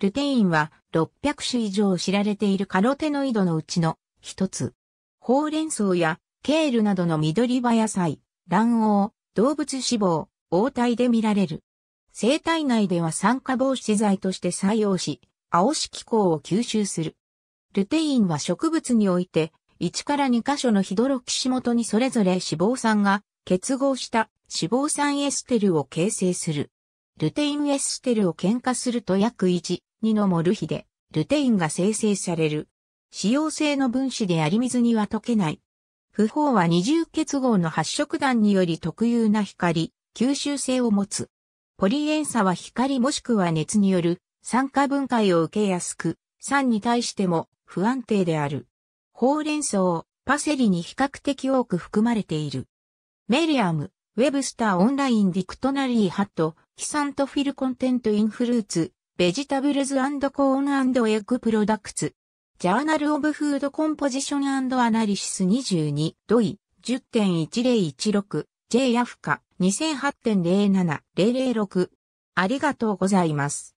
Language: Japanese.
ルテインは600種以上知られているカロテノイドのうちの一つ。ほうれん草やケールなどの緑葉野菜、卵黄、動物脂肪、黄体で見られる。生体内では酸化防止剤として採用し、青色光を吸収する。ルテインは植物において、1から2箇所のヒドロキシ元にそれぞれ脂肪酸が結合した脂肪酸エステルを形成する。ルテインエステルを喧嘩すると約1、2のモル比で、ルテインが生成される。使用性の分子であり水には溶けない。不飽は二重結合の発色弾により特有な光、吸収性を持つ。ポリエンサは光もしくは熱による酸化分解を受けやすく、酸に対しても不安定である。ほうれん草、パセリに比較的多く含まれている。メリアム、ウェブスターオンラインディクトナリーハット、キサントフィルコンテントインフルーツ、ベジタブルズコーンエッグプロダクツ。ジャーナルオブフードコンポジションアナリシス22ドイ10.1016 J アフカ28.07006ありがとうございます。